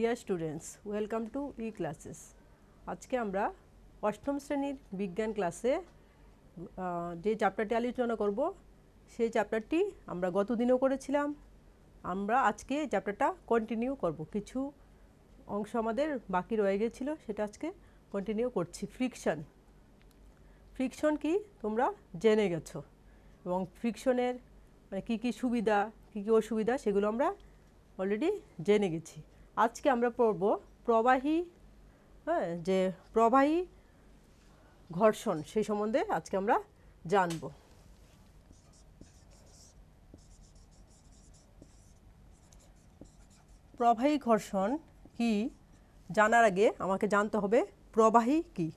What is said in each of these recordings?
Deer students welcome to E classes আজকে আমরা অষ্টম শ্রেণীর বিজ্ঞান ক্লাসে যে চ্যাপ্টারটি আলোচনা করব সেই চ্যাপ্টারটি আমরা গত দিনেও করেছিলাম আমরা আজকে চ্যাপ্টারটা কন্টিনিউ করব কিছু অংশ আমাদের বাকি রয়ে গেছিল সেটা আজকে কন্টিনিউ করছি ফ্রিকশন ফ্রিকশন কি তোমরা জেনে গেছো এবং ফ্রিকশনের মানে কী কী সুবিধা কী কী অসুবিধা সেগুলো আমরা অলরেডি জেনে গেছি আজকে আমরা পড়ব প্রবাহী হ্যাঁ যে প্রবাহী ঘর্ষণ সেই সম্বন্ধে আজকে আমরা জানব প্রবাহী ঘর্ষণ কি জানার আগে আমাকে জানতে হবে প্রবাহী কি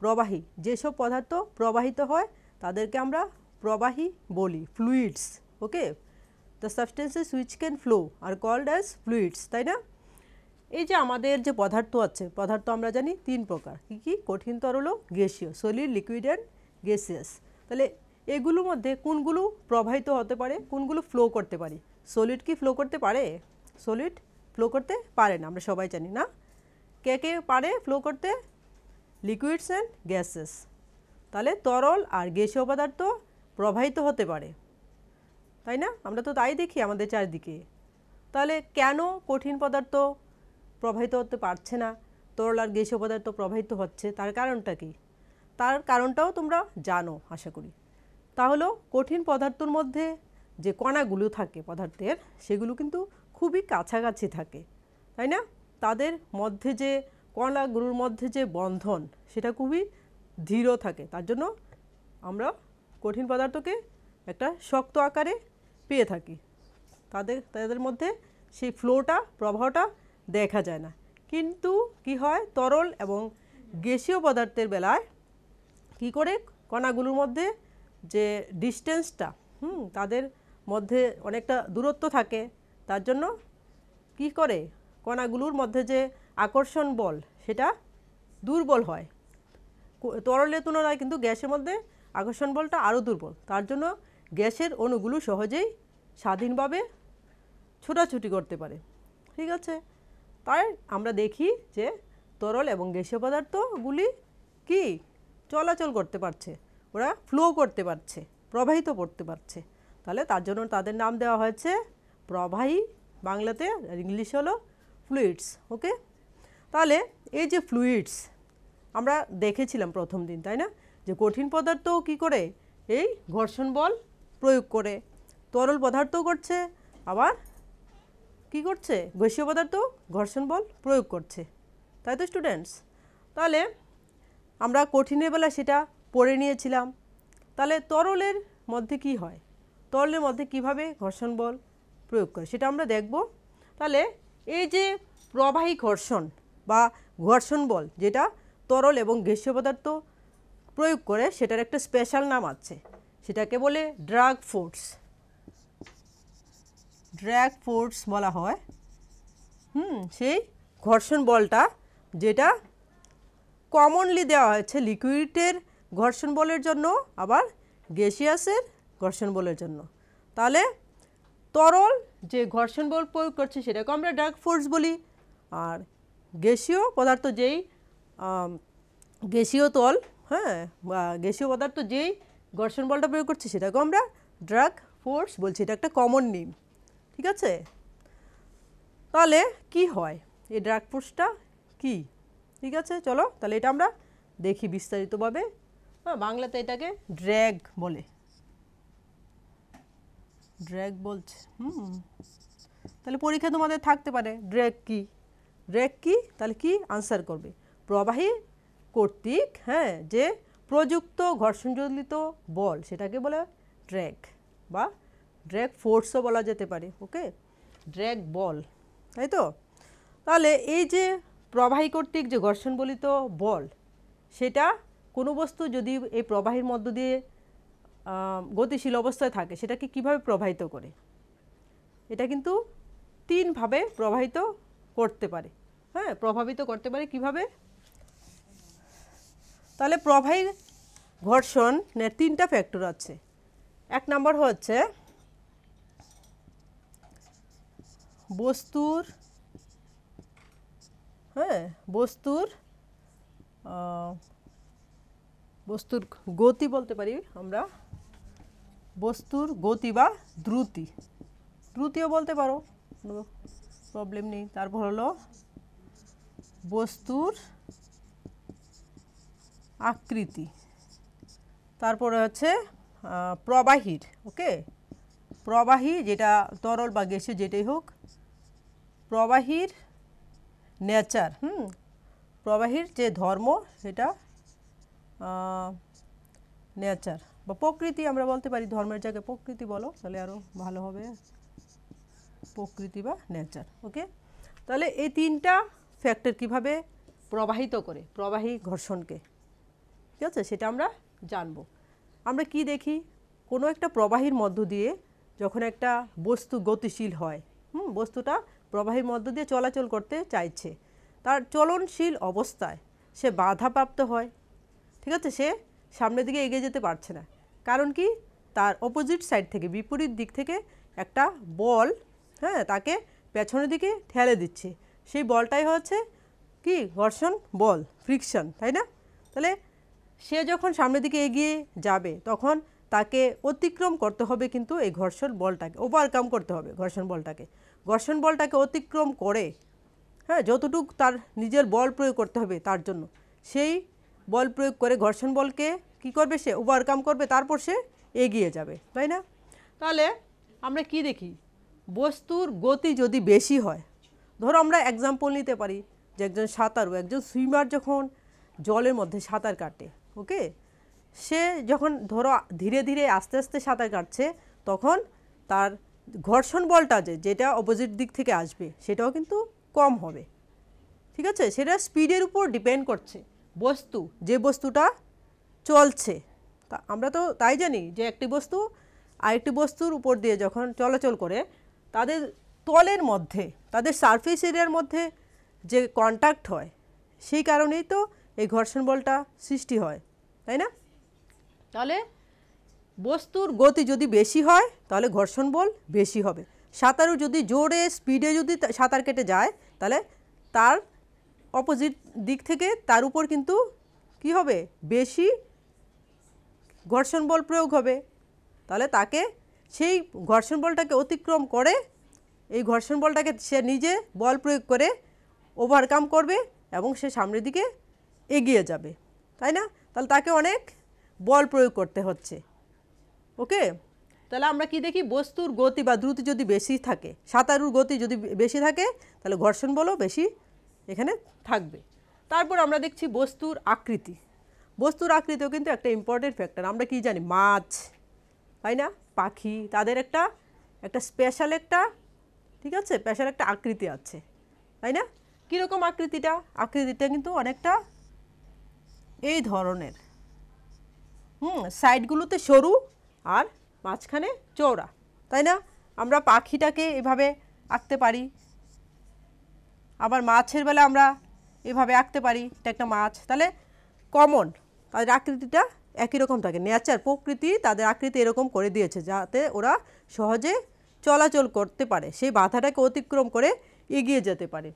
প্রবাহী যেসব পদার্থ প্রবাহিত হয় তাদেরকে আমরা প্রবাহী বলি fluids okay the substances which can flow are called as fluids তাই না এই যে আমাদের যে পদার্থ আছে পদার্থ আমরা জানি তিন প্রকার কী কী কঠিন তরল গ্যাসীয় সলিড লিকুইড অ্যান্ড গ্যাসিয়াস তাহলে এগুলোর মধ্যে কোনগুলো প্রবাহিত হতে পারে কোনগুলো ফ্লো করতে পারে সলিড কি ফ্লো করতে পারে সলিড ফ্লো করতে পারে না আমরা সবাই জানি না কে কে পারে ফ্লো করতে লিকুইডস অ্যান্ড গ্যাসেস তাহলে তরল আর গ্যাসীয় পদার্থ প্রবাহিত হতে পারে তাই না আমরা তো তাই দেখি আমাদের চারদিকে তাহলে কেন কঠিন পদার্থ প্রবাহিত হতে পারছে না তরল আর গ্যাসীয় পদার্থ প্রবাহিত হচ্ছে তার কারণটা কি তার কারণটাও তোমরা জানো আশা করি তাহলেও কঠিন পদার্থর মধ্যে যে কণাগুলো থাকে পদার্থের সেগুলো কিন্তু খুবই কাছাকাছি থাকে তাই না তাদের মধ্যে যে কণাগুলোর মধ্যে যে বন্ধন সেটা খুবই দৃঢ় থাকে তার জন্য আমরা কঠিন পদার্থকে একটা শক্ত আকারে পেয়ে থাকি তাদের তাদের মধ্যে সেই ফ্লোটা প্রবাহটা দেখা যায় না কিন্তু কি হয় তরল এবং গ্যাসীয় পদার্থের বেলায় কি করে কণাগুলোর মধ্যে যে ডিস্টেন্সটা হুম তাদের মধ্যে অনেকটা দূরত্ব থাকে তার জন্য কি করে কণাগুলোর মধ্যে যে আকর্ষণ বল সেটা দুর্বল হয় তরলের তুলনায় কিন্তু গ্যাসের মধ্যে আকর্ষণ বলটা আরও দুর্বল তার জন্য গ্যাসের অণুগুলো সহজেই স্বাধীনভাবে ছোটাছুটি করতে পারে ঠিক আছে তাই আমরা দেখি যে তরল এবং গ্যাসীয় পদার্থগুলি কি চলাচল করতে পারছে ওরা ফ্লো করতে পারছে প্রবাহিত করতে পারছে তাহলে তার জন্য তাদের নাম দেওয়া হয়েছে প্রবাহী বাংলাতে ইংলিশ হলো ফ্লুইডস ওকে তাহলে এই যে ফ্লুইডস আমরা দেখেছিলাম প্রথম দিন তাই না যে কঠিন পদার্থ কি করে এই ঘর্ষণ বল প্রয়োগ করে তরল পদার্থ করছে আবার কি করছে গৈশীয় পদার্থ ঘর্ষণ বল প্রয়োগ করছে তাই তো স্টুডেন্টস তাহলে আমরা কঠিনের বেলা সেটা পড়ে নিয়েছিলাম তাহলে তরলের মধ্যে কি হয় তরলের মধ্যে কিভাবে ঘর্ষণ বল প্রয়োগ করে সেটা আমরা দেখব তাহলে এই যে প্রবাহী ঘর্ষণ বা ঘর্ষণ বল যেটা তরল এবং গ্যাসীয় পদার্থ প্রয়োগ করে সেটার একটা স্পেশাল নাম আছে সেটাকে বলে ড্রাগ ফোর্স ড্র্যাগ ফোর্স বলা হয় হুম সেই ঘর্ষণ বলটা যেটা কমনলি দেওয়া হয়েছে লিকুইডের ঘর্ষণ বলের জন্য আবার গ্যাসিয়াসের ঘর্ষণ বলের জন্য তাহলে তরল যে ঘর্ষণ বল প্রয়োগ করছে সেটাকে আমরা ড্রাগ ফোর্স বলি আর গ্যাসীয় পদার্থ যেই গ্যাসীয় তল হ্যাঁ বা গ্যাসীয় পদার্থ যেই ঘর্ষণ বলটা প্রয়োগ করছে সেটাকে আমরা ড্রাগ ফোর্স বলছি এটা একটা কমন নেম ঠিক আছে তাহলে কি হয় এই ড্রাগ ফোর্সটা কি ঠিক আছে চলো তাহলে এটা আমরা দেখি বিস্তারিতভাবে হ্যাঁ বাংলাতে এটাকে ড্র্যাগ বলে ড্র্যাগ বলছে হুম তাহলে পরীক্ষা তোমাদের থাকতে পারে ড্র্যাগ কি ড্র্যাগ কি তাহলে কি আনসার করবে প্রবাহী কর্তৃক হ্যাঁ যে প্রযুক্ত ঘর্ষণজনিত বল সেটাকে বলে ড্র্যাগ বা ড্র্যাগ ফোর্সও বলা যেতে পারে ওকে ড্র্যাগ বল তাই তো তাহলে এই যে প্রবাহী কর্তৃক যে ঘর্ষণ বলিত বল সেটা কোনো বস্তু যদি এই প্রবাহীর মধ্য দিয়ে গতিশীল অবস্থায় থাকে সেটাকে কিভাবে প্রবাহিত করে এটা কিন্তু তিনভাবে প্রবাহিত করতে পারে হ্যাঁ প্রভাবিত করতে পারে কিভাবে তাহলে প্রবাহী ঘর্ষণের মানে তিনটা ফ্যাক্টর আছে এক নম্বর হচ্ছে বস্তুর হ্যাঁ বস্তুর বস্তুর গতি বলতে পারি আমরা বস্তুর গতি বা দ্রুতি দ্রুতিও বলতে পারো কোনো প্রবলেম নেই তারপর হলো বস্তুর আকৃতি তারপরে হচ্ছে প্রবাহীর ওকে প্রবাহী যেটা তরল বা গ্যাসীয় যেটাই হোক প্রবাহীর নেচার হুম প্রবাহীর যে ধর্ম সেটা নেচার বা প্রকৃতি আমরা বলতে পারি ধর্মের জায়গায় প্রকৃতি বলো তাহলে আরও ভালো হবে প্রকৃতি বা নেচার ওকে তাহলে এই তিনটা ফ্যাক্টর কিভাবে প্রবাহিত করে প্রবাহী ঘর্ষণকে ঠিক আছে সেটা আমরা জানব আমরা কি দেখি কোনো একটা প্রবাহীর মধ্য দিয়ে যখন একটা বস্তু গতিশীল হয় হুম বস্তুটা প্রবাহের মধ্য দিয়ে চলাচল করতে চাইছে তার চলনশীল অবস্থায় সে বাধাপ্রাপ্ত হয় ঠিক আছে সে সামনের দিকে এগিয়ে যেতে পারছে না কারণ কি তার অপোজিট সাইড থেকে বিপরীত দিক থেকে একটা বল হ্যাঁ তাকে পেছনের দিকে ঠেলে দিচ্ছে সেই বলটাই হচ্ছে কি ঘর্ষণ বল ফ্রিকশন তাই না তাহলে সে যখন সামনের দিকে এগিয়ে যাবে তখন তাকে অতিক্রম করতে হবে কিন্তু এই ঘর্ষণ বলটাকে ওভারকাম করতে হবে ঘর্ষণ বলটাকে ঘর্ষণ বলটাকে অতিক্রম করে হ্যাঁ যতটুক তার নিজের বল প্রয়োগ করতে হবে তার জন্য সেই বল প্রয়োগ করে ঘর্ষণ বলকে কি করবে সে ওভারকাম করবে তারপর সে এগিয়ে যাবে তাই না তাহলে আমরা কি দেখি বস্তুর গতি যদি বেশি হয় ধরো আমরা এক্সাম্পল নিতে পারি যে একজন সাঁতারু একজন সুইমার যখন জলের মধ্যে সাঁতার কাটে ওকে সে যখন ধরো ধীরে ধীরে আস্তে আস্তে সাঁতার কাটছে তখন তার ঘর্ষণ বলটা যে যেটা অপোজিট দিক থেকে আসবে সেটাও কিন্তু কম হবে ঠিক আছে সেটা স্পিডের উপর ডিপেন্ড করছে বস্তু যে বস্তুটা চলছে তা আমরা তো তাই জানি যে একটি বস্তু আরেকটি বস্তুর উপর দিয়ে যখন চলাচল করে তাদের তলের মধ্যে তাদের সারফেস এরিয়ার মধ্যে যে কন্ট্যাক্ট হয় সেই কারণেই তো এই ঘর্ষণ বলটা সৃষ্টি হয় তাই না তাহলে বস্তুর গতি যদি বেশি হয় তাহলে ঘর্ষণ বল বেশি হবে সাঁতারু যদি জোরে স্পিডে যদি সাঁতার কেটে যায় তাহলে তার অপোজিট দিক থেকে তার উপর কিন্তু কি হবে বেশি ঘর্ষণ বল প্রয়োগ হবে তাহলে তাকে সেই ঘর্ষণ বলটাকে অতিক্রম করে এই ঘর্ষণ বলটাকে সে নিজে বল প্রয়োগ করে ওভারকাম করবে এবং সে সামনের দিকে এগিয়ে যাবে তাই না তাহলে তাকে অনেক বল প্রয়োগ করতে হচ্ছে ওকে তাহলে আমরা কি দেখি বস্তুর গতি বা দ্রুতি যদি বেশি থাকে সাঁতারুর গতি যদি বেশি থাকে তাহলে ঘর্ষণ বলও বেশি এখানে থাকবে তারপর আমরা দেখছি বস্তুর আকৃতি বস্তুর আকৃতিও কিন্তু একটা ইম্পর্টেন্ট ফ্যাক্টর আমরা কি জানি মাছ তাই না পাখি তাদের একটা একটা স্পেশাল একটা ঠিক আছে স্পেশাল একটা আকৃতি আছে তাই না কীরকম আকৃতিটা আকৃতিটা কিন্তু অনেকটা এই ধরনের হুম সাইডগুলোতে সরু আর মাঝখানে চওড়া তাই না আমরা পাখিটাকে এভাবে আঁকতে পারি আবার মাছের বেলা আমরা এভাবে আঁকতে পারি এটা একটা মাছ তাহলে কমন তাদের আকৃতিটা একই রকম থাকে নেচার প্রকৃতি তাদের আকৃতি এরকম করে দিয়েছে যাতে ওরা সহজে চলাচল করতে পারে সেই বাধাটাকে অতিক্রম করে এগিয়ে যেতে পারে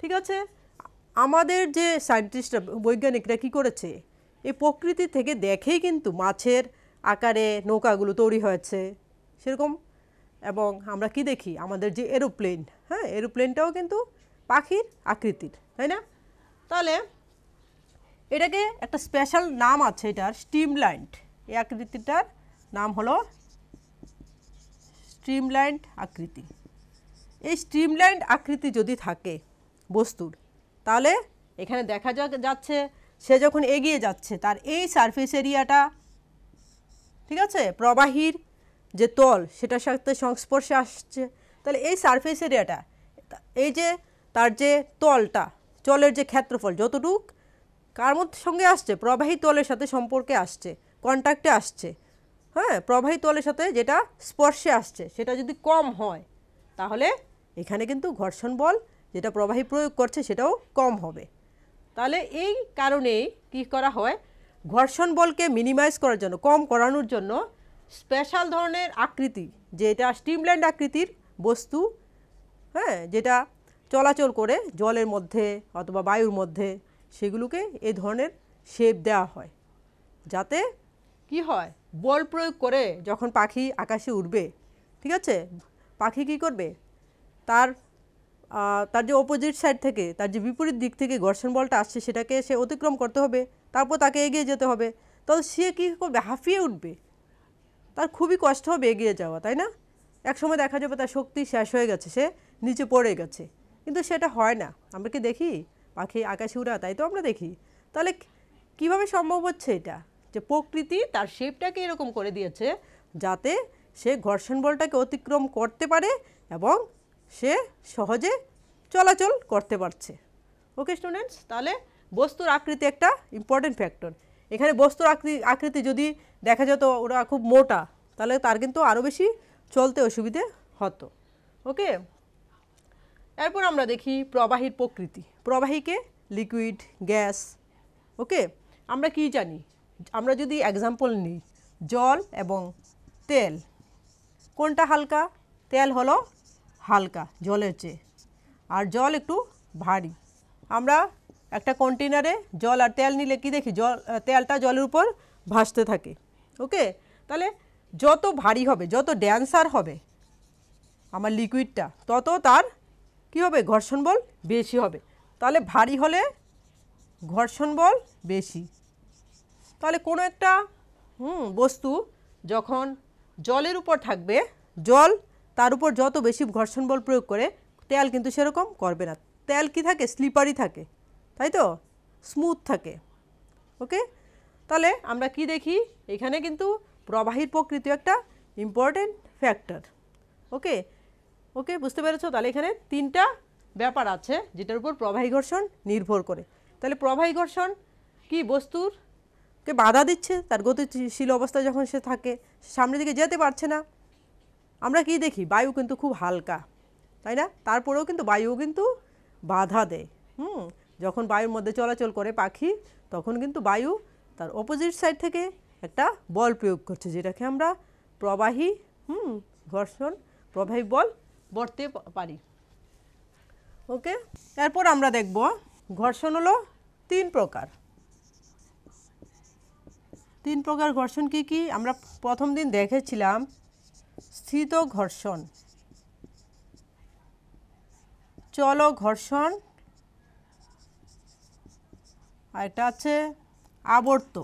ঠিক আছে আমাদের যে সায়েন্টিস্টরা বৈজ্ঞানিকরা কী করেছে এই প্রকৃতি থেকে দেখেই কিন্তু মাছের আকারে নৌকাগুলো তৈরি হয়েছে সেরকম এবং আমরা কি দেখি আমাদের যে এরোপ্লেন হ্যাঁ এরোপ্লেনটাও কিন্তু পাখির আকৃতির তাই না তাহলে এটাকে একটা স্পেশাল নাম আছে এটার স্টিমল্যান্ড এই আকৃতিটার নাম হলো স্ট্রিমলাইন্ড আকৃতি এই স্ট্রিমলাইন্ড আকৃতি যদি থাকে বস্তুর তাহলে এখানে দেখা যাচ্ছে সে যখন এগিয়ে যাচ্ছে তার এই সারফেস এরিয়াটা ঠিক আছে প্রবাহীর যে তল সেটার সাথে সংস্পর্শে আসছে তাহলে এই সারফেস এরিয়াটা এই যে তার যে তলটা তলের যে ক্ষেত্রফল যতটুক কার মধ্যে সঙ্গে আসছে প্রবাহী তলের সাথে সম্পর্কে আসছে কন্ট্যাক্টে আসছে হ্যাঁ প্রবাহী তলের সাথে যেটা স্পর্শে আসছে সেটা যদি কম হয় তাহলে এখানে কিন্তু ঘর্ষণ বল যেটা প্রবাহী প্রয়োগ করছে সেটাও কম হবে তাহলে এই কারণেই কি করা হয় ঘর্ষণ বলকে মিনিমাইজ করার জন্য কম করানোর জন্য স্পেশাল ধরনের আকৃতি যেটা স্টিমল্যান্ড আকৃতির বস্তু হ্যাঁ যেটা চলাচল করে জলের মধ্যে অথবা বায়ুর মধ্যে সেগুলোকে এ ধরনের শেপ দেওয়া হয় যাতে কি হয় বল প্রয়োগ করে যখন পাখি আকাশে উঠবে ঠিক আছে পাখি কি করবে তার তার যে অপোজিট সাইড থেকে তার যে বিপরীত দিক থেকে ঘর্ষণ বলটা আসছে সেটাকে সে অতিক্রম করতে হবে তারপর তাকে এগিয়ে যেতে হবে তো সে কী করবে হাঁফিয়ে উঠবে তার খুবই কষ্ট হবে এগিয়ে যাওয়া তাই না একসময় দেখা যাবে তার শক্তি শেষ হয়ে গেছে সে নিচে পড়ে গেছে কিন্তু সেটা হয় না আমরা কি দেখি পাখি আকাশে উড়া তাই তো আমরা দেখি তাহলে কিভাবে সম্ভব হচ্ছে এটা যে প্রকৃতি তার শেপটাকে এরকম করে দিয়েছে যাতে সে ঘর্ষণ বলটাকে অতিক্রম করতে পারে এবং সে সহজে চলাচল করতে পারছে ওকে স্টুডেন্টস তাহলে বস্তুর আকৃতি একটা ইম্পর্টেন্ট ফ্যাক্টর এখানে বস্তুর আকৃতি আকৃতি যদি দেখা যেত ওরা খুব মোটা তাহলে তার কিন্তু আরও বেশি চলতে অসুবিধে হতো ওকে এরপর আমরা দেখি প্রবাহীর প্রকৃতি প্রবাহীকে লিকুইড গ্যাস ওকে আমরা কি জানি আমরা যদি এক্সাম্পল নিই জল এবং তেল কোনটা হালকা তেল হলো হালকা জলের চেয়ে আর জল একটু ভারী আমরা একটা কন্টেনারে জল আর তেল নিলে কি দেখি জল তেলটা জলের উপর ভাসতে থাকে ওকে তাহলে যত ভারী হবে যত ড্যান্সার হবে আমার লিকুইডটা তত তার কি হবে ঘর্ষণ বল বেশি হবে তাহলে ভারী হলে ঘর্ষণ বল বেশি তাহলে কোনো একটা হুম বস্তু যখন জলের উপর থাকবে জল তার উপর যত বেশি ঘর্ষণ বল প্রয়োগ করে তেল কিন্তু সেরকম করবে না তেল কি থাকে স্লিপারি থাকে তাই তো স্মুথ থাকে ওকে তাহলে আমরা কি দেখি এখানে কিন্তু প্রবাহীর প্রকৃতি একটা ইম্পর্টেন্ট ফ্যাক্টর ওকে ওকে বুঝতে পেরেছ তাহলে এখানে তিনটা ব্যাপার আছে যেটার উপর প্রবাহী ঘর্ষণ নির্ভর করে তাহলে প্রবাহী ঘর্ষণ কি বস্তুর কে বাধা দিচ্ছে তার গতিশীল অবস্থায় যখন সে থাকে সামনের দিকে যেতে পারছে না আমরা কি দেখি বায়ু কিন্তু খুব হালকা তাই না তারপরেও কিন্তু বায়ু কিন্তু বাধা দেয় হুম যখন বায়ুর মধ্যে চলাচল করে পাখি তখন কিন্তু বায়ু তার অপোজিট সাইড থেকে একটা বল প্রয়োগ করছে যেটাকে আমরা প্রবাহী হুম ঘর্ষণ প্রবাহী বল বর্তে পারি ওকে এরপর আমরা দেখব ঘর্ষণ হলো তিন প্রকার তিন প্রকার ঘর্ষণ কি কি আমরা প্রথম দিন দেখেছিলাম স্থিত ঘর্ষণ চল ঘর্ষণ আর এটা আছে আবর্ত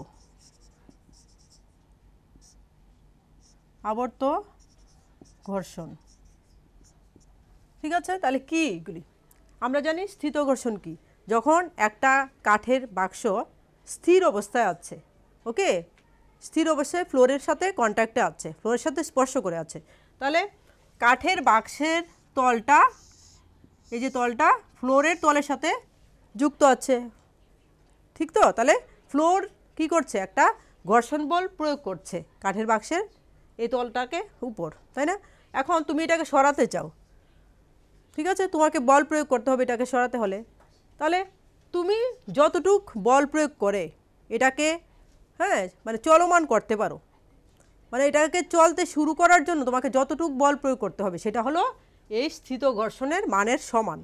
আবর্ত ঘর্ষণ ঠিক আছে তাহলে কি এগুলি আমরা জানি স্থিত ঘর্ষণ কি যখন একটা কাঠের বাক্স স্থির অবস্থায় আছে ওকে স্থির অবস্থায় ফ্লোরের সাথে কন্ট্যাক্টে আছে ফ্লোরের সাথে স্পর্শ করে আছে তাহলে কাঠের বাক্সের তলটা এই যে তলটা ফ্লোরের তলের সাথে যুক্ত আছে ঠিক তো তাহলে ফ্লোর কি করছে একটা ঘর্ষণ বল প্রয়োগ করছে কাঠের বাক্সের এই তলটাকে উপর তাই না এখন তুমি এটাকে সরাতে চাও ঠিক আছে তোমাকে বল প্রয়োগ করতে হবে এটাকে সরাতে হলে তাহলে তুমি যতটুক বল প্রয়োগ করে এটাকে হ্যাঁ মানে চলমান করতে পারো মানে এটাকে চলতে শুরু করার জন্য তোমাকে যতটুক বল প্রয়োগ করতে হবে সেটা হলো এই স্থিত ঘর্ষণের মানের সমান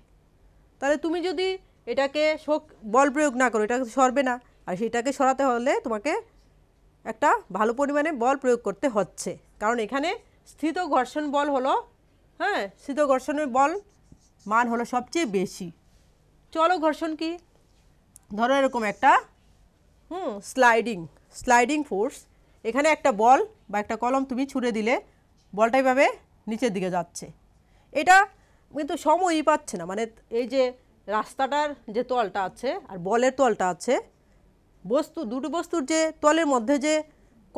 তাহলে তুমি যদি এটাকে শোক বল প্রয়োগ না করো এটা সরবে না আর সেটাকে সরাতে হলে তোমাকে একটা ভালো পরিমাণে বল প্রয়োগ করতে হচ্ছে কারণ এখানে স্থিত ঘর্ষণ বল হলো হ্যাঁ স্থিত ঘর্ষণের বল মান হলো সবচেয়ে বেশি চলো ঘর্ষণ কি ধরো এরকম একটা হুম স্লাইডিং স্লাইডিং ফোর্স এখানে একটা বল বা একটা কলম তুমি ছুঁড়ে দিলে বলটা এভাবে নিচের দিকে যাচ্ছে এটা কিন্তু সময়ই পাচ্ছে না মানে এই যে রাস্তাটার যে তলটা আছে আর বলের তলটা আছে বস্তু দুটো বস্তুর যে তলের মধ্যে যে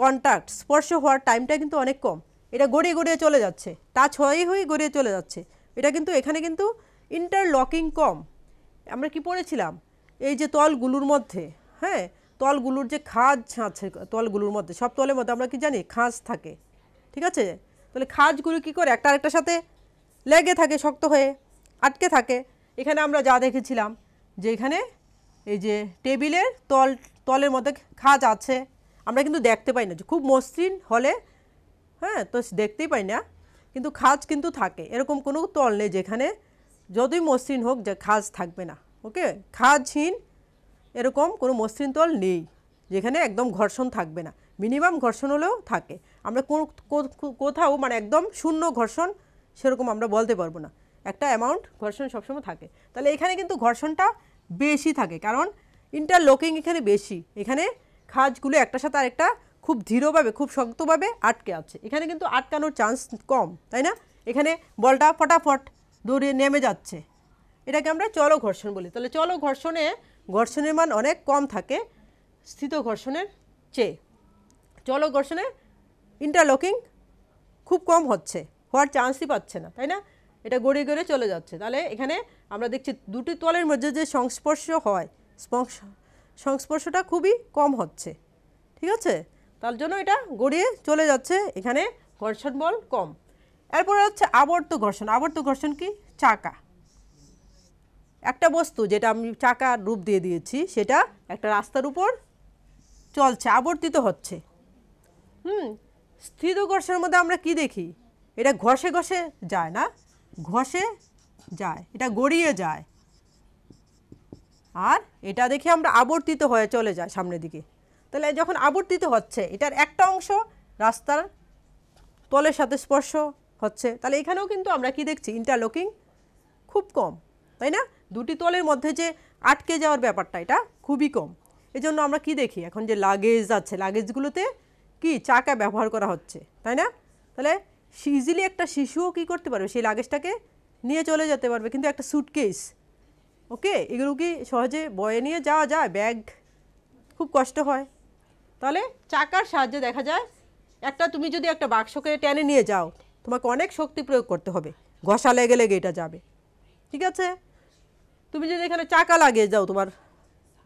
কন্ট্যাক্ট স্পর্শ হওয়ার টাইমটা কিন্তু অনেক কম এটা গড়িয়ে গড়িয়ে চলে যাচ্ছে তা হয়েই হয়ে গড়িয়ে চলে যাচ্ছে এটা কিন্তু এখানে কিন্তু ইন্টারলকিং কম আমরা কি পড়েছিলাম এই যে তলগুলোর মধ্যে হ্যাঁ তলগুলোর যে খাজ আছে তলগুলোর মধ্যে সব তলের মধ্যে আমরা কি জানি খাঁজ থাকে ঠিক আছে তাহলে খাজগুলো কি করে একটা আরেকটার সাথে লেগে থাকে শক্ত হয়ে আটকে থাকে এখানে আমরা যা দেখেছিলাম যে এখানে এই যে টেবিলের তল তলের মধ্যে খাজ আছে আমরা কিন্তু দেখতে পাই না যে খুব মসৃণ হলে হ্যাঁ তো দেখতেই পাই না কিন্তু খাজ কিন্তু থাকে এরকম কোনো তল নেই যেখানে যতই মসৃণ হোক যে খাজ থাকবে না ওকে খাজহীন এরকম কোনো মসৃণ তল নেই যেখানে একদম ঘর্ষণ থাকবে না মিনিমাম ঘর্ষণ হলেও থাকে আমরা কোথাও মানে একদম শূন্য ঘর্ষণ সেরকম আমরা বলতে পারবো না একটা অ্যামাউন্ট ঘর্ষণ সবসময় থাকে তাহলে এখানে কিন্তু ঘর্ষণটা বেশি থাকে কারণ ইন্টারলকিং এখানে বেশি এখানে খাজগুলো একটা সাথে আরেকটা খুব ধীরভাবে খুব শক্তভাবে আটকে আছে এখানে কিন্তু আটকানোর চান্স কম তাই না এখানে বলটা ফটাফট দৌড়ে নেমে যাচ্ছে এটাকে আমরা চলো ঘর্ষণ বলি তাহলে চলো ঘর্ষণে ঘর্ষণের মান অনেক কম থাকে স্থিত ঘর্ষণের চেয়ে চলো ঘর্ষণে ইন্টারলকিং খুব কম হচ্ছে হওয়ার চান্সই পাচ্ছে না তাই না এটা গড়িয়ে গড়িয়ে চলে যাচ্ছে তাহলে এখানে আমরা দেখছি দুটি তলের মধ্যে যে সংস্পর্শ হয় সংস্পর্শটা খুবই কম হচ্ছে ঠিক আছে তার জন্য এটা গড়িয়ে চলে যাচ্ছে এখানে ঘর্ষণ বল কম এরপরে হচ্ছে আবর্ত ঘর্ষণ আবর্ত ঘর্ষণ কি চাকা একটা বস্তু যেটা আমি চাকার রূপ দিয়ে দিয়েছি সেটা একটা রাস্তার উপর চলছে আবর্তিত হচ্ছে হুম স্থিত ঘর্ষণের মধ্যে আমরা কি দেখি এটা ঘষে ঘষে যায় না ঘষে যায় এটা গড়িয়ে যায় আর এটা দেখে আমরা আবর্তিত হয়ে চলে যায় সামনের দিকে তাহলে যখন আবর্তিত হচ্ছে এটার একটা অংশ রাস্তার তলের সাথে স্পর্শ হচ্ছে তাহলে এখানেও কিন্তু আমরা কি দেখছি ইন্টারলকিং খুব কম তাই না দুটি তলের মধ্যে যে আটকে যাওয়ার ব্যাপারটা এটা খুবই কম এজন্য আমরা কি দেখি এখন যে লাগেজ আছে লাগেজগুলোতে কি চাকা ব্যবহার করা হচ্ছে তাই না তাহলে ইজিলি একটা শিশুও কী করতে পারবে সেই লাগেজটাকে নিয়ে চলে যেতে পারবে কিন্তু একটা সুটকেস ওকে এগুলো কি সহজে বয়ে নিয়ে যাওয়া যায় ব্যাগ খুব কষ্ট হয় তাহলে চাকার সাহায্যে দেখা যায় একটা তুমি যদি একটা বাক্সকে টেনে নিয়ে যাও তোমাকে অনেক শক্তি প্রয়োগ করতে হবে ঘষা লেগে লেগে এটা যাবে ঠিক আছে তুমি যদি এখানে চাকা লাগিয়ে যাও তোমার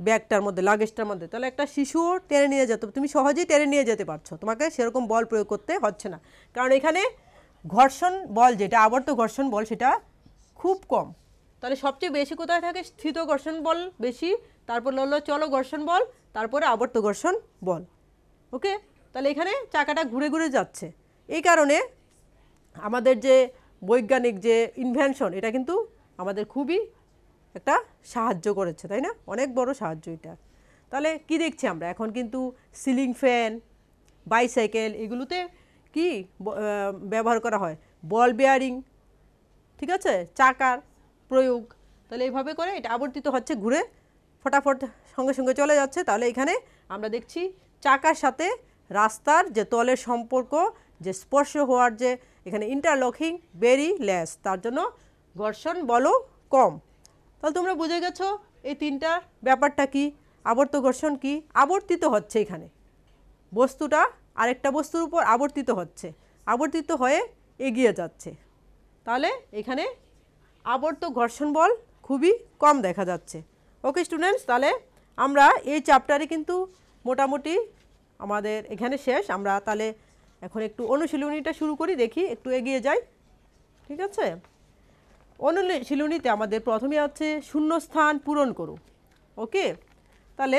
ব্যাগটার মধ্যে লাগেজটার মধ্যে তাহলে একটা শিশুও টেনে নিয়ে যেত তুমি সহজেই টেনে নিয়ে যেতে পারছো তোমাকে সেরকম বল প্রয়োগ করতে হচ্ছে না কারণ এখানে ঘর্ষণ বল যেটা আবর্ত ঘর্ষণ বল সেটা খুব কম তাহলে সবচেয়ে বেশি কোথায় থাকে স্থিত ঘর্ষণ বল বেশি তারপর হলো চলো ঘর্ষণ বল তারপরে আবর্ত ঘর্ষণ বল ওকে তাহলে এখানে চাকাটা ঘুরে ঘুরে যাচ্ছে এই কারণে আমাদের যে বৈজ্ঞানিক যে ইনভেনশন এটা কিন্তু আমাদের খুবই একটা সাহায্য করেছে তাই না অনেক বড় সাহায্য এটা তাহলে কি দেখছি আমরা এখন কিন্তু সিলিং ফ্যান বাইসাইকেল এগুলোতে কি ব্যবহার করা হয় বল বেয়ারিং ঠিক আছে চাকার প্রয়োগ তাহলে এইভাবে করে এটা আবর্তিত হচ্ছে ঘুরে ফটাফট সঙ্গে সঙ্গে চলে যাচ্ছে তাহলে এখানে আমরা দেখছি চাকার সাথে রাস্তার যে তলের সম্পর্ক যে স্পর্শ হওয়ার যে এখানে ইন্টারলকিং বেরি লেস তার জন্য ঘর্ষণ বলও কম তাহলে তোমরা বুঝে গেছো এই তিনটার ব্যাপারটা কি আবর্ত ঘর্ষণ কি আবর্তিত হচ্ছে এখানে বস্তুটা আরেকটা বস্তুর উপর আবর্তিত হচ্ছে আবর্তিত হয়ে এগিয়ে যাচ্ছে তাহলে এখানে আবর্ত ঘর্ষণ বল খুবই কম দেখা যাচ্ছে ওকে স্টুডেন্টস তাহলে আমরা এই চ্যাপ্টারে কিন্তু মোটামুটি আমাদের এখানে শেষ আমরা তাহলে এখন একটু অনুশীলনীটা শুরু করি দেখি একটু এগিয়ে যাই ঠিক আছে অনুশীলনীতে আমাদের প্রথমে আছে শূন্যস্থান পূরণ করো ওকে তাহলে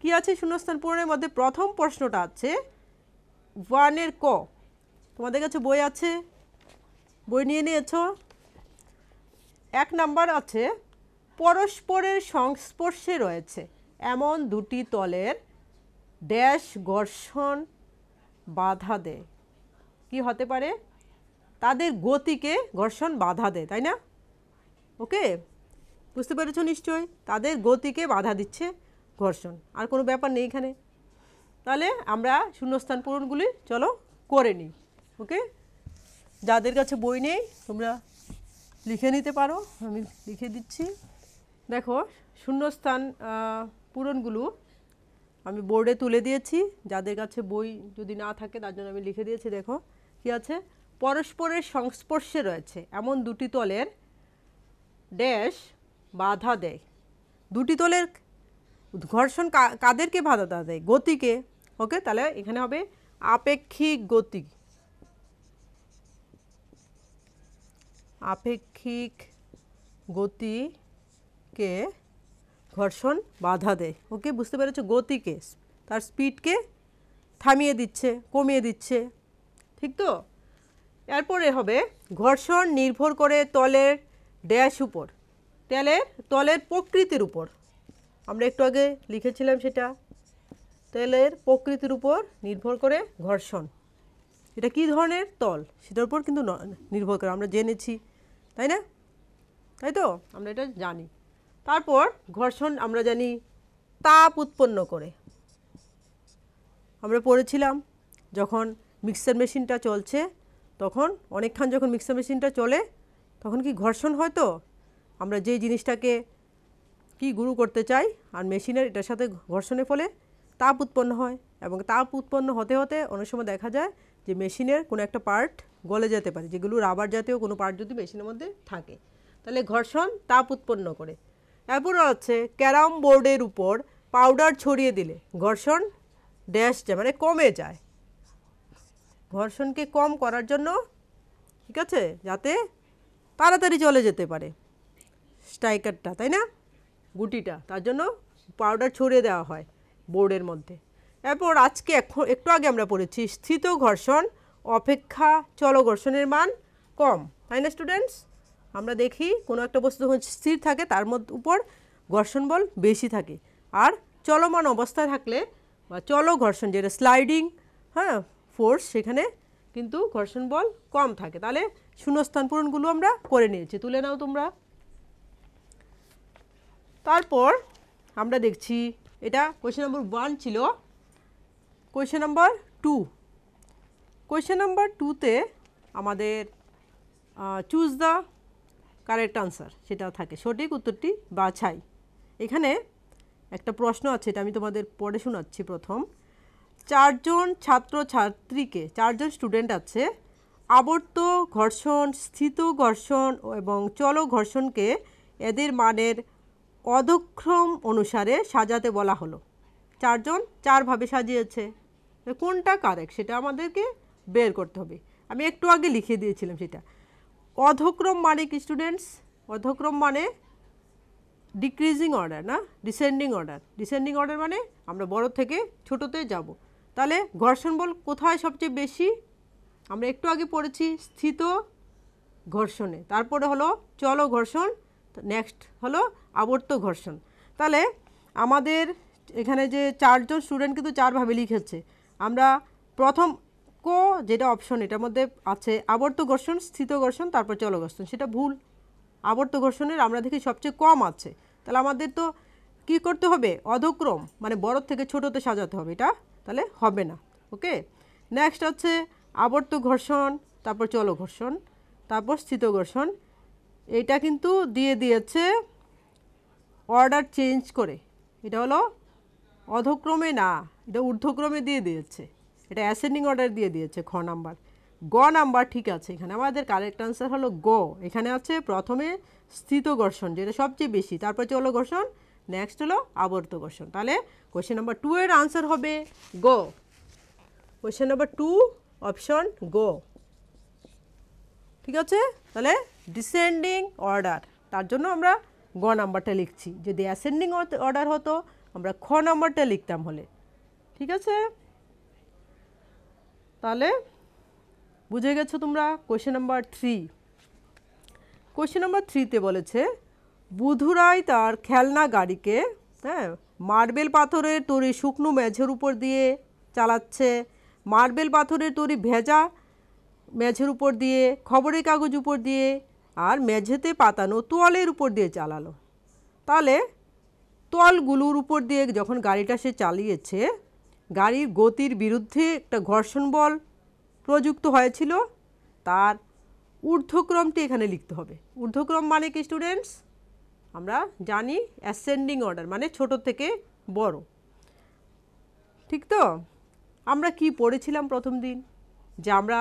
কি আছে শূন্যস্থান পূরণের মধ্যে প্রথম প্রশ্নটা আছে ওয়ানের ক তোমাদের কাছে বই আছে বই নিয়ে নিয়েছ এক নাম্বার আছে পরস্পরের সংস্পর্শে রয়েছে এমন দুটি তলের ড্যাশ ঘর্ষণ বাধা দেয় কি হতে পারে তাদের গতিকে ঘর্ষণ বাধা দেয় তাই না ওকে বুঝতে পেরেছ নিশ্চয় তাদের গতিকে বাধা দিচ্ছে ঘর্ষণ আর কোনো ব্যাপার নেই এখানে তাহলে আমরা শূন্যস্থান পূরণগুলি চলো করে নিই ওকে যাদের কাছে বই নেই তোমরা লিখে নিতে পারো আমি লিখে দিচ্ছি দেখো শূন্যস্থান পূরণগুলো আমি বোর্ডে তুলে দিয়েছি যাদের কাছে বই যদি না থাকে তার জন্য আমি লিখে দিয়েছি দেখো কি আছে পরস্পরের সংস্পর্শে রয়েছে এমন দুটি তলের ড্যাশ বাধা দেয় দুটি তলের ঘর্ষণ কাদেরকে বাধা দেয় গতিকে ওকে তাহলে এখানে হবে আপেক্ষিক গতি আপেক্ষিক গতিকে ঘর্ষণ বাধা দেয় ওকে বুঝতে পেরেছো গতিকে তার স্পিডকে থামিয়ে দিচ্ছে কমিয়ে দিচ্ছে ঠিক তো এরপরে হবে ঘর্ষণ নির্ভর করে তলের ড্যাশ উপর তেলের তলের প্রকৃতির উপর আমরা একটু আগে লিখেছিলাম সেটা তেলের প্রকৃতির উপর নির্ভর করে ঘর্ষণ এটা কি ধরনের তল সেটার উপর কিন্তু নির্ভর করে আমরা জেনেছি তাই না তাই তো আমরা এটা জানি তারপর ঘর্ষণ আমরা জানি তাপ উৎপন্ন করে আমরা পড়েছিলাম যখন মিক্সার মেশিনটা চলছে তখন অনেকক্ষণ যখন মিক্সার মেশিনটা চলে তখন কি ঘর্ষণ হয় তো আমরা যেই জিনিসটাকে কি গুরু করতে চাই আর মেশিনের এটার সাথে ঘর্ষণের ফলে তাপ উৎপন্ন হয় এবং তাপ উৎপন্ন হতে হতে অনেক সময় দেখা যায় যে মেশিনের কোনো একটা পার্ট গলে যেতে পারে যেগুলো রাবার জাতীয় কোনো পার্ট যদি মেশিনের মধ্যে থাকে তাহলে ঘর্ষণ তাপ উৎপন্ন করে এরপর হচ্ছে ক্যারাম বোর্ডের উপর পাউডার ছড়িয়ে দিলে ঘর্ষণ ড্যাশ যায় মানে কমে যায় ঘর্ষণকে কম করার জন্য ঠিক আছে যাতে তাড়াতাড়ি চলে যেতে পারে স্ট্রাইকারটা তাই না গুটিটা তার জন্য পাউডার ছড়িয়ে দেওয়া হয় বোর্ডের মধ্যে এরপর আজকে এখন একটু আগে আমরা পড়েছি স্থিত ঘর্ষণ অপেক্ষা ঘর্ষণের মান কম তাই না স্টুডেন্টস আমরা দেখি কোনো একটা বস্তু যখন স্থির থাকে তার মধ্যে উপর ঘর্ষণ বল বেশি থাকে আর চলমান অবস্থায় থাকলে বা চলো ঘর্ষণ যেটা স্লাইডিং হ্যাঁ ফোর্স সেখানে কিন্তু ঘর্ষণ বল কম থাকে তাহলে শূন্যস্থান পূরণগুলো আমরা করে নিয়েছি তুলে নাও তোমরা তারপর আমরা দেখছি এটা কোয়েশ্চেন নম্বর ওয়ান ছিল question number two question number টুতে আমাদের চুজ দ্য কারেক্ট আনসার সেটা থাকে সঠিক উত্তরটি বাছাই এখানে একটা প্রশ্ন আছে এটা আমি তোমাদের পড়ে শোনাচ্ছি প্রথম চারজন ছাত্র ছাত্রীকে চারজন স্টুডেন্ট আছে আবর্ত ঘর্ষণ স্থিত ঘর্ষণ এবং চল ঘর্ষণকে এদের মানের অধক্রম অনুসারে সাজাতে বলা হলো চারজন চারভাবে সাজিয়েছে কোনটা কারেক্ট সেটা আমাদেরকে বের করতে হবে আমি একটু আগে লিখে দিয়েছিলাম সেটা অধক্রম মানে কি স্টুডেন্টস অধক্রম মানে ডিক্রিজিং অর্ডার না ডিসেন্ডিং অর্ডার ডিসেন্ডিং অর্ডার মানে আমরা বড় থেকে ছোটোতে যাব তাহলে ঘর্ষণ বল কোথায় সবচেয়ে বেশি আমরা একটু আগে পড়েছি স্থিত ঘর্ষণে তারপরে হলো চল ঘর্ষণ নেক্সট হলো আবর্ত ঘর্ষণ তাহলে আমাদের এখানে যে চারজন স্টুডেন্ট কিন্তু চারভাবে লিখেছে আমরা প্রথম কো যেটা অপশন এটার মধ্যে আছে আবর্ত ঘর্ষণ স্থিত ঘর্ষণ তারপর চল ঘর্ষণ সেটা ভুল আবর্ত ঘর্ষণের আমরা দেখি সবচেয়ে কম আছে তাহলে আমাদের তো কি করতে হবে অধক্রম মানে বড় থেকে ছোটতে সাজাতে হবে এটা তাহলে হবে না ওকে নেক্সট হচ্ছে আবর্ত ঘর্ষণ তারপর চল ঘর্ষণ তারপর স্থিত ঘর্ষণ এটা কিন্তু দিয়ে দিয়েছে অর্ডার চেঞ্জ করে এটা হলো অধক্রমে না এটা ঊর্ধ্বক্রমে দিয়ে দিয়েছে এটা অ্যাসেন্ডিং অর্ডার দিয়ে দিয়েছে খ নাম্বার গ নাম্বার ঠিক আছে এখানে আমাদের কারেক্ট আনসার হলো গ এখানে আছে প্রথমে স্থিত ঘর্ষণ যেটা সবচেয়ে বেশি তারপর চল ঘর্ষণ নেক্সট হলো আবর্ত ঘর্ষণ তাহলে কোয়েশ্চেন নাম্বার টু এর আনসার হবে গ কোয়েশ্চেন নাম্বার টু অপশন গো ঠিক আছে তাহলে ডিসেন্ডিং অর্ডার তার জন্য আমরা গ নাম্বারটা লিখছি যদি অ্যাসেন্ডিং অর্ডার হতো আমরা খ নাম্বারটা লিখতাম হলে ঠিক আছে তাহলে বুঝে গেছো তোমরা question number three question number থ্রিতে বলেছে বুধুরাই তার খেলনা গাড়িকে হ্যাঁ মার্বেল পাথরের তৈরি শুকনো মেঝের উপর দিয়ে চালাচ্ছে মার্বেল পাথরের তৈরি ভেজা মেঝের উপর দিয়ে খবরের কাগজ উপর দিয়ে আর মেঝেতে পাতানো তোয়ালের উপর দিয়ে চালালো তাহলে তোয়ালগুলোর উপর দিয়ে যখন গাড়িটা সে চালিয়েছে গাড়ির গতির বিরুদ্ধে একটা ঘর্ষণ বল প্রযুক্ত হয়েছিল তার ঊর্ধ্বক্রমটি এখানে লিখতে হবে ঊর্ধ্বক্রম মানে কি স্টুডেন্টস আমরা জানি অ্যাসেন্ডিং অর্ডার মানে ছোট থেকে বড় ঠিক তো আমরা কি পড়েছিলাম প্রথম দিন যে আমরা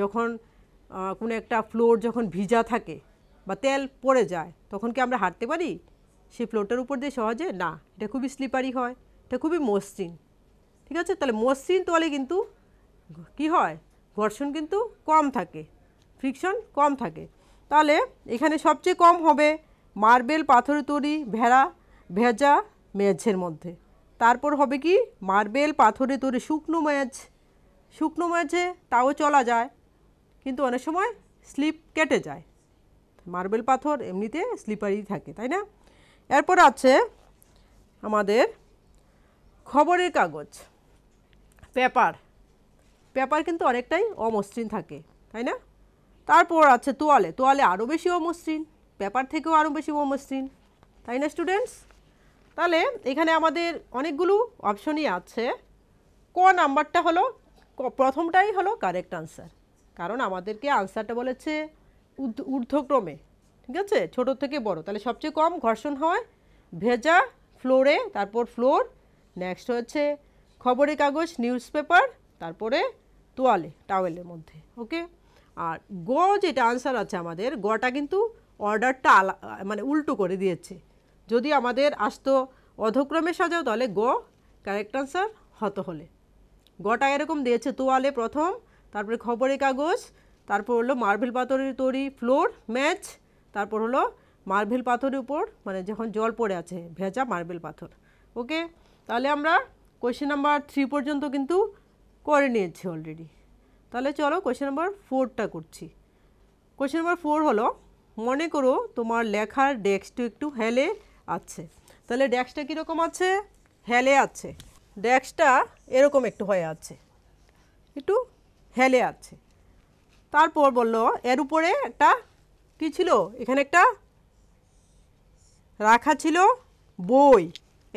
যখন কোনো একটা ফ্লোর যখন ভিজা থাকে বা তেল পড়ে যায় তখন কি আমরা হাঁটতে পারি সেই ফ্লোরটার উপর দিয়ে সহজে না এটা খুবই স্লিপারি হয় এটা খুবই মসৃণ ঠিক আছে তাহলে মসৃণ তলে কিন্তু কি হয় ঘর্ষণ কিন্তু কম থাকে ফ্রিকশন কম থাকে তাহলে এখানে সবচেয়ে কম হবে মার্বেল পাথর তৈরি ভেড়া ভেজা মেঝের মধ্যে তারপর হবে কি মার্বেল পাথরে তোর শুকনো ম্যাচ শুকনো ম্যাচে তাও চলা যায় কিন্তু অনেক সময় স্লিপ কেটে যায় মার্বেল পাথর এমনিতে স্লিপারই থাকে তাই না এরপর আছে আমাদের খবরের কাগজ পেপার পেপার কিন্তু অনেকটাই অমসৃণ থাকে তাই না তারপর আছে তোয়ালে তোয়ালে আরও বেশি অমসৃণ পেপার থেকেও আরও বেশি অমসৃণ তাই না স্টুডেন্টস তাহলে এখানে আমাদের অনেকগুলো অপশনই আছে ক নাম্বারটা হলো প্রথমটাই হলো কারেক্ট আনসার কারণ আমাদেরকে আনসারটা বলেছে ঊর্ধ্বক্রমে ঠিক আছে ছোট থেকে বড় তাহলে সবচেয়ে কম ঘর্ষণ হয় ভেজা ফ্লোরে তারপর ফ্লোর নেক্সট হচ্ছে খবরের কাগজ নিউজ পেপার তারপরে তোয়ালে টাওয়েলের মধ্যে ওকে আর গ যেটা আনসার আছে আমাদের গটা কিন্তু অর্ডারটা আলা মানে উল্টো করে দিয়েছে যদি আমাদের আসতো অধক্রমে সাজাও তাহলে গ কারেক্ট আনসার হত হলে গটা এরকম দিয়েছে তোয়ালে প্রথম তারপরে খবরের কাগজ তারপর হলো মার্বেল পাথরের তৈরি ফ্লোর ম্যাচ তারপর হলো মার্বেল পাথরের উপর মানে যখন জল পড়ে আছে ভেজা মার্বেল পাথর ওকে তাহলে আমরা কোয়েশ্চেন নাম্বার থ্রি পর্যন্ত কিন্তু করে নিয়েছি অলরেডি তাহলে চলো কোয়েশ্চেন নাম্বার ফোরটা করছি কোয়েশ্চেন নাম্বার ফোর হলো মনে করো তোমার লেখার ডেস্কটু একটু হেলে আছে তাহলে ড্যাক্সটা কীরকম আছে হেলে আছে ড্যাক্সটা এরকম একটু হয়ে আছে একটু হেলে আছে তারপর বলল এর উপরে একটা কি ছিল এখানে একটা রাখা ছিল বই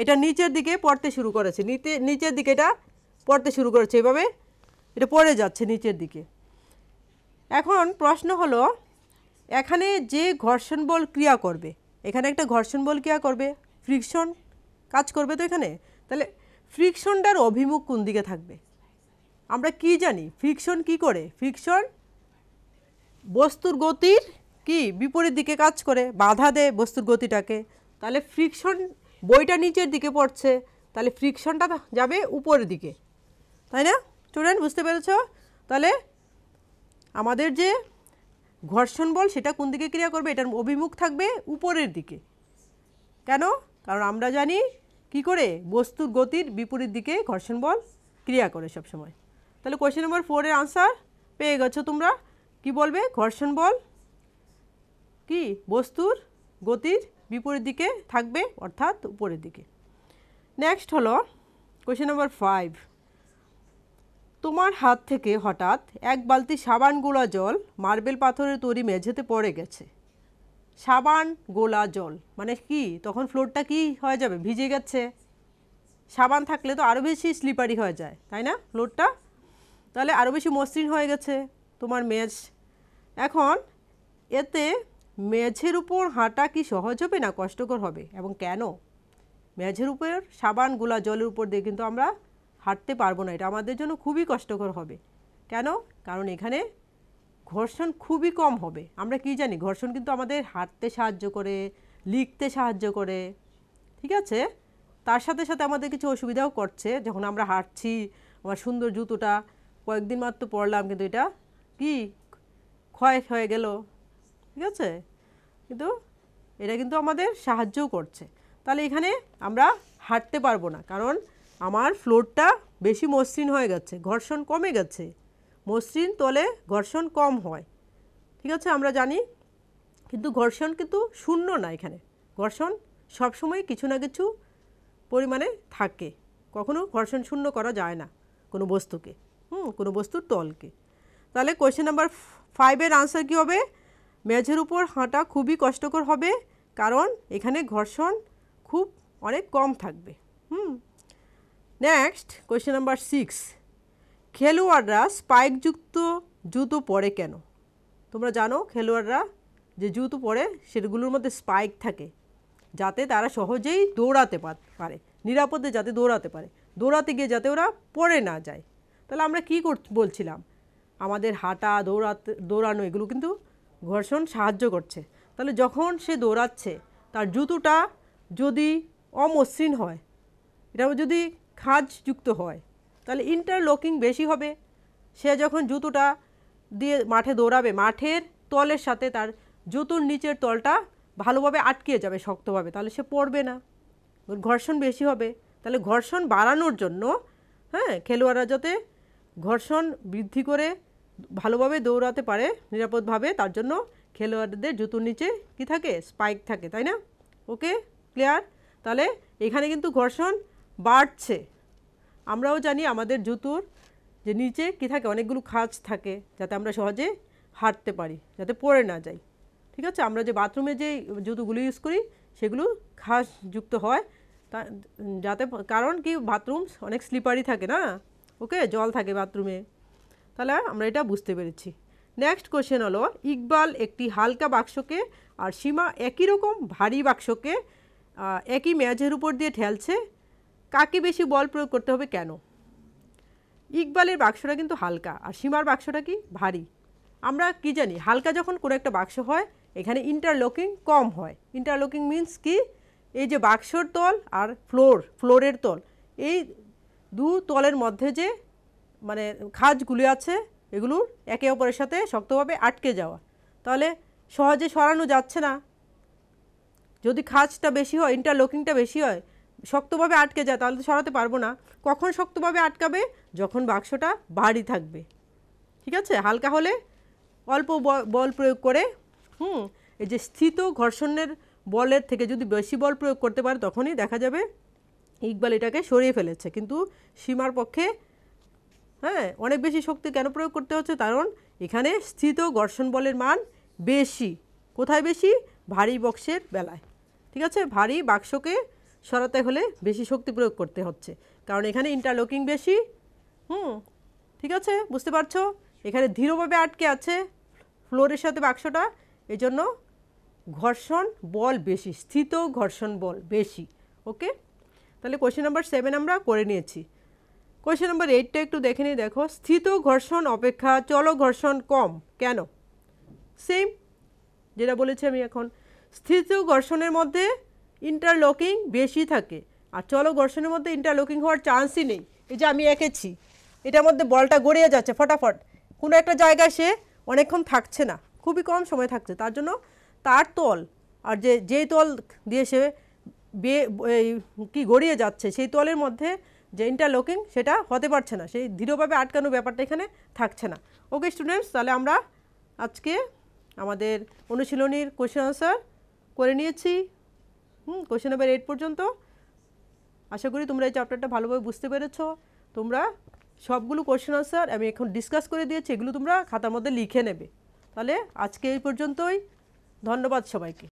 এটা নিচের দিকে পড়তে শুরু করেছে নিতে নিচের দিকে এটা পড়তে শুরু করেছে এভাবে এটা পড়ে যাচ্ছে নিচের দিকে এখন প্রশ্ন হলো এখানে যে ঘর্ষণ বল ক্রিয়া করবে এখানে একটা ঘর্ষণ বল কী করবে ফ্রিকশন কাজ করবে তো এখানে তাহলে ফ্রিকশনটার অভিমুখ কোন দিকে থাকবে আমরা কি জানি ফ্রিকশন কি করে ফ্রিকশন বস্তুর গতির কি বিপরীত দিকে কাজ করে বাধা দেয় বস্তুর গতিটাকে তাহলে ফ্রিকশন বইটা নিচের দিকে পড়ছে তাহলে ফ্রিকশনটা যাবে উপরের দিকে তাই না স্টুডেন্ট বুঝতে পেরেছ তাহলে আমাদের যে ঘর্ষণ বল সেটা কোন দিকে ক্রিয়া করবে এটার অভিমুখ থাকবে উপরের দিকে কেন কারণ আমরা জানি কি করে বস্তুর গতির বিপরীত দিকে ঘর্ষণ বল ক্রিয়া করে সব সময়। তাহলে কোয়েশ্চেন নম্বর ফোরের আনসার পেয়ে গেছো তোমরা কি বলবে ঘর্ষণ বল কি বস্তুর গতির বিপরীত দিকে থাকবে অর্থাৎ উপরের দিকে নেক্সট হলো কোয়েশ্চেন নম্বর ফাইভ তোমার হাত থেকে হঠাৎ এক বালতি সাবান গোলা জল মার্বেল পাথরের তৈরি মেঝেতে পড়ে গেছে সাবান গোলা জল মানে কি তখন ফ্লোরটা কি হয়ে যাবে ভিজে গেছে সাবান থাকলে তো আরও বেশি স্লিপারি হয়ে যায় তাই না ফ্লোরটা তাহলে আরও বেশি মসৃণ হয়ে গেছে তোমার মেজ এখন এতে মেঝের উপর হাঁটা কি সহজ হবে না কষ্টকর হবে এবং কেন মেঝের উপর সাবান গোলা জলের উপর দিয়ে কিন্তু আমরা হাঁটতে পারবো না এটা আমাদের জন্য খুবই কষ্টকর হবে কেন কারণ এখানে ঘর্ষণ খুবই কম হবে আমরা কি জানি ঘর্ষণ কিন্তু আমাদের হাঁটতে সাহায্য করে লিখতে সাহায্য করে ঠিক আছে তার সাথে সাথে আমাদের কিছু অসুবিধাও করছে যখন আমরা হাঁটছি আমার সুন্দর জুতোটা কয়েকদিন মাত্র পরলাম কিন্তু এটা কি ক্ষয় হয়ে গেল ঠিক আছে কিন্তু এটা কিন্তু আমাদের সাহায্যও করছে তাহলে এখানে আমরা হাঁটতে পারবো না কারণ আমার ফ্লোরটা বেশি মসৃণ হয়ে গেছে ঘর্ষণ কমে গেছে মসৃণ তলে ঘর্ষণ কম হয় ঠিক আছে আমরা জানি কিন্তু ঘর্ষণ কিন্তু শূন্য না এখানে ঘর্ষণ সবসময় কিছু না কিছু পরিমাণে থাকে কখনো ঘর্ষণ শূন্য করা যায় না কোনো বস্তুকে হুম কোনো বস্তুর তলকে তাহলে কোয়েশ্চেন নাম্বার ফাইভের আনসার কী হবে মেঝের উপর হাঁটা খুবই কষ্টকর হবে কারণ এখানে ঘর্ষণ খুব অনেক কম থাকবে hmm next question number six খেলোয়াড়রা স্পাইকযুক্ত জুতো পরে কেন তোমরা জানো খেলোয়াড়রা যে জুতো পরে সেগুলোর মধ্যে স্পাইক থাকে যাতে তারা সহজেই দৌড়াতে পারে নিরাপদে যাতে দৌড়াতে পারে দৌড়াতে গিয়ে যাতে ওরা পড়ে না যায় তাহলে আমরা কী কর বলছিলাম আমাদের হাঁটা দৌড়াতে দৌড়ানো এগুলো কিন্তু ঘর্ষণ সাহায্য করছে তাহলে যখন সে দৌড়াচ্ছে তার জুতোটা যদি অমসৃণ হয় এটা যদি খাজ যুক্ত হয় তাহলে ইন্টারলকিং বেশি হবে সে যখন জুতোটা দিয়ে মাঠে দৌড়াবে মাঠের তলের সাথে তার জুতোর নিচের তলটা ভালোভাবে আটকিয়ে যাবে শক্তভাবে তাহলে সে পড়বে না ঘর্ষণ বেশি হবে তাহলে ঘর্ষণ বাড়ানোর জন্য হ্যাঁ খেলোয়াড়রা যাতে ঘর্ষণ বৃদ্ধি করে ভালোভাবে দৌড়াতে পারে নিরাপদভাবে তার জন্য খেলোয়াড়দের জুতোর নিচে কি থাকে স্পাইক থাকে তাই না ওকে ক্লিয়ার তাহলে এখানে কিন্তু ঘর্ষণ বাড়ছে আমরাও জানি আমাদের জুতোর যে নিচে কী থাকে অনেকগুলো খাঁজ থাকে যাতে আমরা সহজে হাঁটতে পারি যাতে পড়ে না যাই ঠিক আছে আমরা যে বাথরুমে যে জুতোগুলো ইউজ করি সেগুলো যুক্ত হয় তা যাতে কারণ কি বাথরুম অনেক স্লিপারি থাকে না ওকে জল থাকে বাথরুমে তাহলে আমরা এটা বুঝতে পেরেছি নেক্সট কোশ্চেন হলো ইকবাল একটি হালকা বাক্সকে আর সীমা একই রকম ভারী বাক্সকে একই ম্যাজের উপর দিয়ে ঠেলছে কাকে বেশি বল প্রয়োগ করতে হবে কেন ইকবালের বাক্সটা কিন্তু হালকা আর সীমার বাক্সটা কি ভারী আমরা কি জানি হালকা যখন কোনো একটা বাক্স হয় এখানে ইন্টারলকিং কম হয় ইন্টারলকিং মিন্স কি এই যে বাক্সর তল আর ফ্লোর ফ্লোরের তল এই দু তলের মধ্যে যে মানে খাজগুলি আছে এগুলোর একে অপরের সাথে শক্তভাবে আটকে যাওয়া তাহলে সহজে সরানো যাচ্ছে না যদি খাজটা বেশি হয় ইন্টারলকিংটা বেশি হয় শক্তভাবে আটকে যায় তাহলে তো সরাতে পারবো না কখন শক্তভাবে আটকাবে যখন বাক্সটা ভারী থাকবে ঠিক আছে হালকা হলে অল্প বল প্রয়োগ করে হুম এই যে স্থিত ঘর্ষণের বলের থেকে যদি বেশি বল প্রয়োগ করতে পারে তখনই দেখা যাবে ইকবাল এটাকে সরিয়ে ফেলেছে কিন্তু সীমার পক্ষে হ্যাঁ অনেক বেশি শক্তি কেন প্রয়োগ করতে হচ্ছে কারণ এখানে স্থিত ঘর্ষণ বলের মান বেশি কোথায় বেশি ভারী বক্সের বেলায় ঠিক আছে ভারী বাক্সকে সরাতে হলে বেশি শক্তি প্রয়োগ করতে হচ্ছে কারণ এখানে ইন্টারলকিং বেশি হুম ঠিক আছে বুঝতে পারছো এখানে ধীরভাবে আটকে আছে ফ্লোরের সাথে বাক্সটা এজন্য ঘর্ষণ বল বেশি স্থিত ঘর্ষণ বল বেশি ওকে তাহলে কোয়েশ্চেন নাম্বার সেভেন আমরা করে নিয়েছি কোয়েশ্চেন নাম্বার এইটটা একটু দেখে নিই দেখো স্থিত ঘর্ষণ অপেক্ষা চল ঘর্ষণ কম কেন সেম যেটা বলেছি আমি এখন স্থিত ঘর্ষণের মধ্যে ইন্টারলকিং বেশি থাকে আর চলো ঘর্ষণের মধ্যে ইন্টারলকিং হওয়ার চান্সই নেই এই যে আমি এঁকেছি এটার মধ্যে বলটা গড়িয়ে যাচ্ছে ফটাফট কোনো একটা জায়গায় সে অনেকক্ষণ থাকছে না খুবই কম সময় থাকছে তার জন্য তার তল আর যে যেই তল দিয়ে সে বে কি গড়িয়ে যাচ্ছে সেই তলের মধ্যে যে ইন্টারলকিং সেটা হতে পারছে না সেই দৃঢ়ভাবে আটকানো ব্যাপারটা এখানে থাকছে না ওকে স্টুডেন্টস তাহলে আমরা আজকে আমাদের অনুশীলনীর কোয়েশ্চেন আনসার করে নিয়েছি হুম কোয়েশ্চেন নাম্বার এইট পর্যন্ত আশা করি তোমরা এই চ্যাপ্টারটা ভালোভাবে বুঝতে পেরেছ তোমরা সবগুলো কোয়েশ্চেন আনসার আমি এখন ডিসকাস করে দিয়েছি এগুলো তোমরা খাতার মধ্যে লিখে নেবে তাহলে আজকে এই পর্যন্তই ধন্যবাদ সবাইকে